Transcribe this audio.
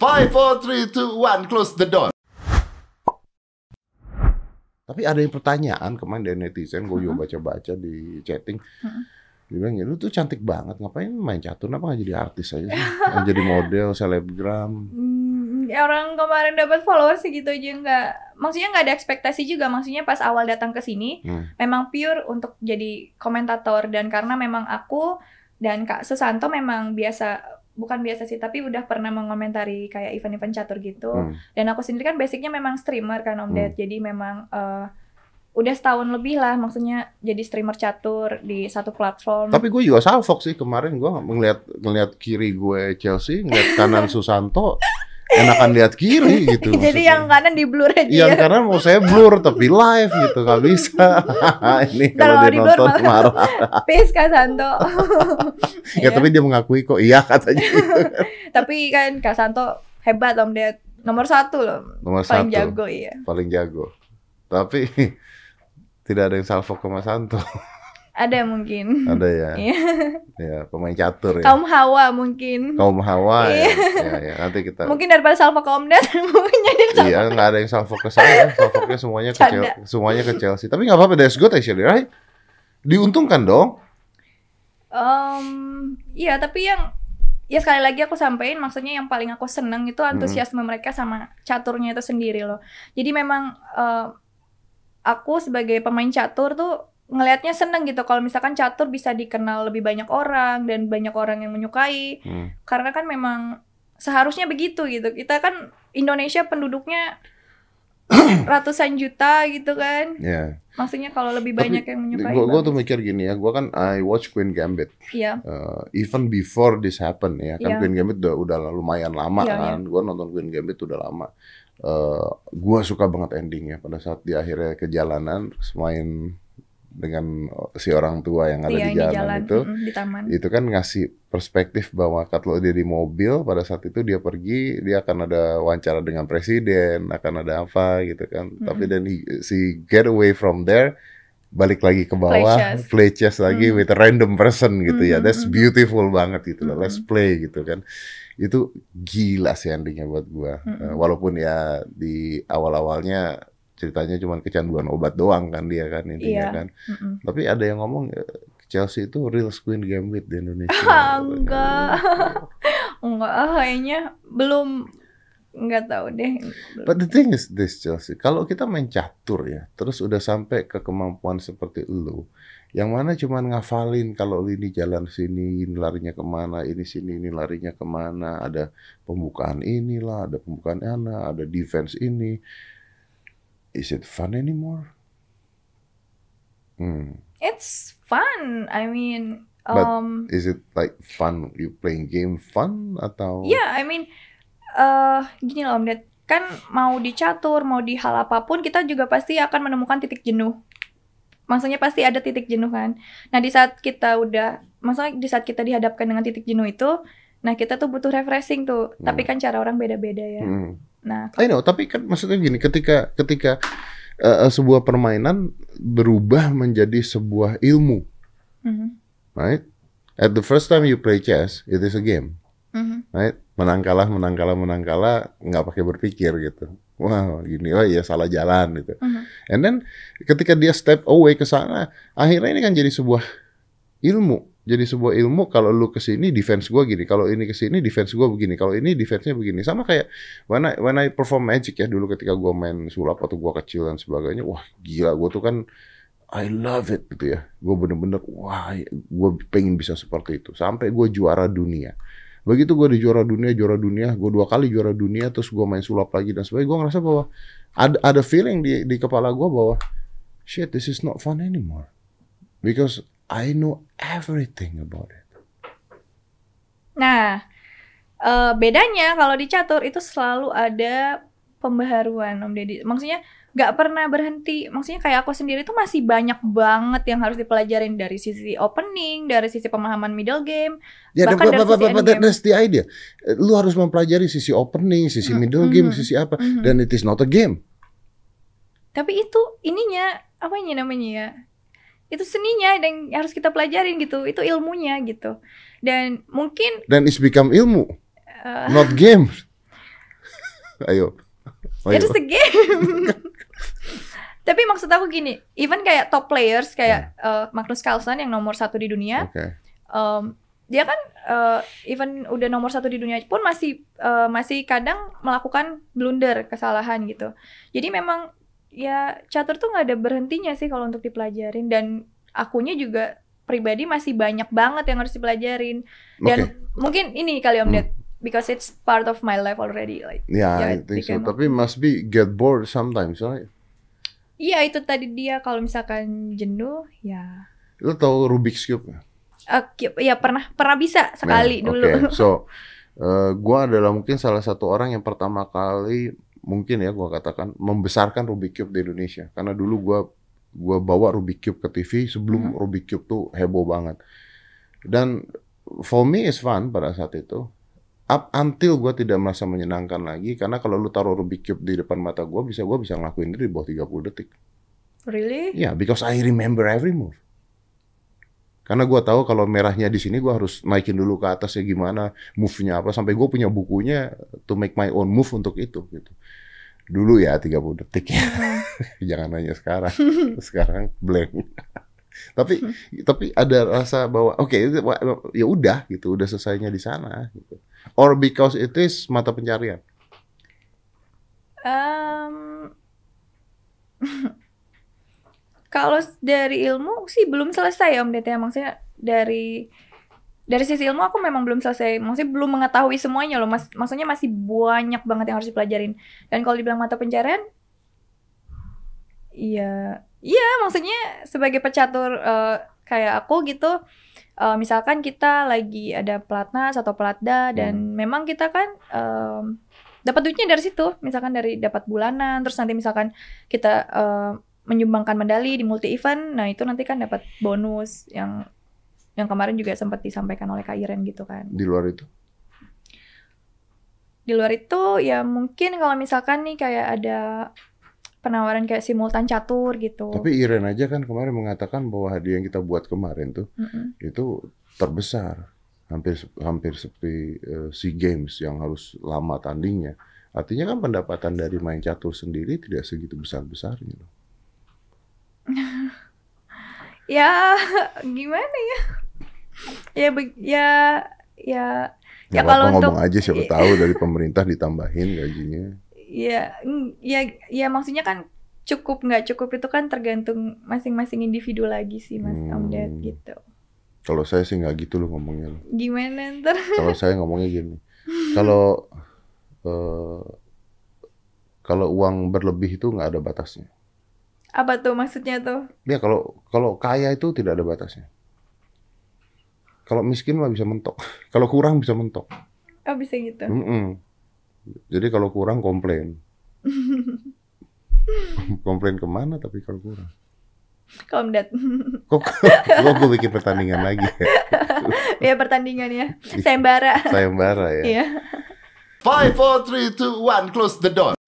Five, four, three, two, one, close the door. Tapi ada yang pertanyaan kemarin dari netizen, gue juga mm-hmm. baca-baca di chatting. Mm-hmm. Dia bilang, lu tuh cantik banget, ngapain main catur, kenapa gak jadi artis aja sih? jadi model, selebgram. Mm, ya orang kemarin dapat followers gitu aja Enggak. maksudnya nggak ada ekspektasi juga, maksudnya pas awal datang ke sini, hmm. memang pure untuk jadi komentator dan karena memang aku dan Kak Susanto memang biasa bukan biasa sih tapi udah pernah mengomentari kayak event-event catur gitu hmm. dan aku sendiri kan basicnya memang streamer kan om hmm. Ded jadi memang uh, udah setahun lebih lah maksudnya jadi streamer catur di satu platform. Tapi gue juga salfok sih kemarin gue ngeliat ngeliat kiri gue Chelsea, ngeliat kanan Susanto, enakan lihat kiri gitu. Maksudnya. Jadi yang kanan di blur aja. Iya, yang kanan mau saya blur tapi live gitu nggak bisa. Ini kalau dia nonton blur, marah. Peace Kak Santo. ya, ya tapi dia mengakui kok iya katanya. tapi kan Kak Santo hebat Om dia nomor satu loh. Nomor paling satu. jago iya. Paling jago. Tapi tidak ada yang salvo ke Mas Santo. Ada mungkin. Ada ya. ya, pemain catur ya. Kaum Hawa mungkin. Kaum Hawa ya. ya, ya. Nanti kita. Mungkin daripada salvo ke Omdat, mungkin jadi salvo. Iya, nggak ada yang salvo ke saya. ke semuanya ke Chelsea. Semuanya ke Chelsea. Tapi nggak apa-apa, that's good actually, right? Diuntungkan dong. Um, iya, tapi yang ya sekali lagi aku sampaikan maksudnya yang paling aku seneng itu antusiasme hmm. mereka sama caturnya itu sendiri loh jadi memang uh, aku sebagai pemain catur tuh ngelihatnya seneng gitu kalau misalkan catur bisa dikenal lebih banyak orang dan banyak orang yang menyukai hmm. karena kan memang seharusnya begitu gitu kita kan Indonesia penduduknya ratusan juta gitu kan yeah. maksudnya kalau lebih banyak Tapi, yang menyukai gue gua tuh mikir gini ya gua kan I watch Queen Gambit yeah. Iya. uh, even before this happen ya kan yeah. Queen Gambit udah udah lumayan lama yeah, kan yeah. gua nonton Queen Gambit udah lama uh, gua suka banget endingnya pada saat di akhirnya kejalanan jalanan main dengan si orang tua yang ada iya, di jalan, jalan itu mm, di taman. itu kan ngasih perspektif bahwa kalau dia di mobil pada saat itu dia pergi dia akan ada wawancara dengan presiden akan ada apa gitu kan mm -hmm. tapi dan si get away from there balik lagi ke bawah play lagi mm. with a random person gitu mm -hmm. ya that's beautiful banget gitu mm -hmm. let's play gitu kan itu gila sih endingnya buat gua mm -hmm. walaupun ya di awal awalnya ceritanya cuma kecanduan obat doang kan dia kan intinya yeah. kan. Mm -mm. Tapi ada yang ngomong eh, Chelsea itu real Queen Gambit di Indonesia. enggak. enggak, kayaknya belum nggak tahu deh. But the thing is this Chelsea, kalau kita main catur ya, terus udah sampai ke kemampuan seperti lu, yang mana cuma ngafalin kalau ini jalan sini, ini larinya kemana, ini sini, ini larinya kemana, ada pembukaan inilah, ada pembukaan ana, ada defense ini is it fun anymore? Mm. It's fun. I mean, but um, is it like fun? You playing game fun atau? Yeah, I mean, uh, gini loh Om Ded, kan mau dicatur, mau di hal apapun, kita juga pasti akan menemukan titik jenuh. Maksudnya pasti ada titik jenuh kan. Nah di saat kita udah, maksudnya di saat kita dihadapkan dengan titik jenuh itu, nah kita tuh butuh refreshing tuh. Hmm. Tapi kan cara orang beda-beda ya. Hmm Nah, know, tapi kan maksudnya gini, ketika ketika uh, sebuah permainan berubah menjadi sebuah ilmu, mm-hmm. right? At the first time you play chess, it is a game, mm-hmm. right? Menang kalah, menang kalah, menang kalah, nggak pakai berpikir gitu. Wah, wow, gini lah oh ya salah jalan gitu. Mm-hmm. And then ketika dia step away ke sana, akhirnya ini kan jadi sebuah ilmu jadi sebuah ilmu kalau lu kesini defense gue gini kalau ini kesini defense gue begini kalau ini defensenya begini sama kayak when I, when I perform magic ya dulu ketika gue main sulap atau gue kecil dan sebagainya wah gila gue tuh kan I love it gitu ya gue bener-bener wah gue pengen bisa seperti itu sampai gue juara dunia begitu gue di juara dunia juara dunia gue dua kali juara dunia terus gue main sulap lagi dan sebagainya gue ngerasa bahwa ada ada feeling di di kepala gue bahwa shit this is not fun anymore because I know everything about it. Nah, uh, bedanya kalau di catur itu selalu ada pembaharuan Om Deddy. Maksudnya nggak pernah berhenti. Maksudnya kayak aku sendiri tuh masih banyak banget yang harus dipelajarin dari sisi opening, dari sisi pemahaman middle game, ya, bahkan dari sisi end game. That's the idea. Lu harus mempelajari sisi opening, sisi middle mm -hmm. game, sisi apa. Mm -hmm. Dan it is not a game. Tapi itu ininya apa ini namanya ya? itu seninya dan harus kita pelajarin gitu itu ilmunya gitu dan mungkin dan it's become ilmu uh, not game ayo, ayo. it's game tapi maksud aku gini even kayak top players kayak yeah. Ya. uh, Magnus Carlsen yang nomor satu di dunia okay. um, dia kan uh, even udah nomor satu di dunia pun masih uh, masih kadang melakukan blunder kesalahan gitu jadi memang ya catur tuh nggak ada berhentinya sih kalau untuk dipelajarin dan akunya juga pribadi masih banyak banget yang harus dipelajarin dan okay. mungkin ini kali om hmm. because it's part of my life already like yeah, yeah I think so. tapi must be get bored sometimes right iya itu tadi dia kalau misalkan jenuh ya lo tau Rubik's cube nggak uh, ya pernah pernah bisa sekali nah, dulu okay. so uh, eh, gue adalah mungkin salah satu orang yang pertama kali mungkin ya gua katakan membesarkan Rubik Cube di Indonesia karena dulu gua gua bawa Rubik Cube ke TV sebelum hmm. Rubik Cube tuh heboh banget. Dan for me is fun pada saat itu. Up until gue tidak merasa menyenangkan lagi karena kalau lu taruh Rubik Cube di depan mata gue bisa gue bisa ngelakuin itu di bawah 30 detik. Really? Ya, yeah, because I remember every move. Karena gue tahu kalau merahnya di sini gue harus naikin dulu ke atas ya gimana, move-nya apa. Sampai gue punya bukunya to make my own move untuk itu gitu. Dulu ya 30 detik ya. Hmm. Jangan nanya sekarang. sekarang blank. tapi tapi ada rasa bahwa oke okay, ya udah gitu, udah selesainya di sana gitu. Or because it is mata pencarian. Um, Kalau dari ilmu sih belum selesai ya Om Dete, maksudnya dari dari sisi ilmu aku memang belum selesai, maksudnya belum mengetahui semuanya loh, mas, maksudnya masih banyak banget yang harus dipelajarin. Dan kalau dibilang mata pencarian, iya, iya maksudnya sebagai pecatur uh, kayak aku gitu, uh, misalkan kita lagi ada pelatnas atau pelatda dan hmm. memang kita kan um, dapat duitnya dari situ, misalkan dari dapat bulanan, terus nanti misalkan kita uh, menyumbangkan medali di multi event, nah itu nanti kan dapat bonus yang yang kemarin juga sempat disampaikan oleh Kak Iren gitu kan. Di luar itu? Di luar itu ya mungkin kalau misalkan nih kayak ada penawaran kayak simultan catur gitu. Tapi Iren aja kan kemarin mengatakan bahwa hadiah yang kita buat kemarin tuh mm -hmm. itu terbesar, hampir hampir seperti uh, eh, Sea Games yang harus lama tandingnya. Artinya kan pendapatan dari main catur sendiri tidak segitu besar-besarnya. Gitu. ya gimana ya ya ya ya ya, kalau untuk ngomong aja siapa tahu dari pemerintah ditambahin gajinya ya ya ya maksudnya kan cukup nggak cukup itu kan tergantung masing-masing individu lagi sih mas hmm. om Ded gitu kalau saya sih nggak gitu loh ngomongnya loh. gimana ntar kalau saya ngomongnya gini kalau uh, kalau uang berlebih itu nggak ada batasnya apa tuh maksudnya tuh? Ya kalau kalau kaya itu tidak ada batasnya. Kalau miskin mah bisa mentok. Kalau kurang bisa mentok. Oh bisa gitu. Mm -mm. Jadi kalau kurang komplain. komplain kemana tapi kalau kurang? Komdat. Kok, kok gue bikin pertandingan lagi ya? ya pertandingan ya. Iya. Sayembara. Sayembara ya. Iya. Five, four, three, two, one, close the door.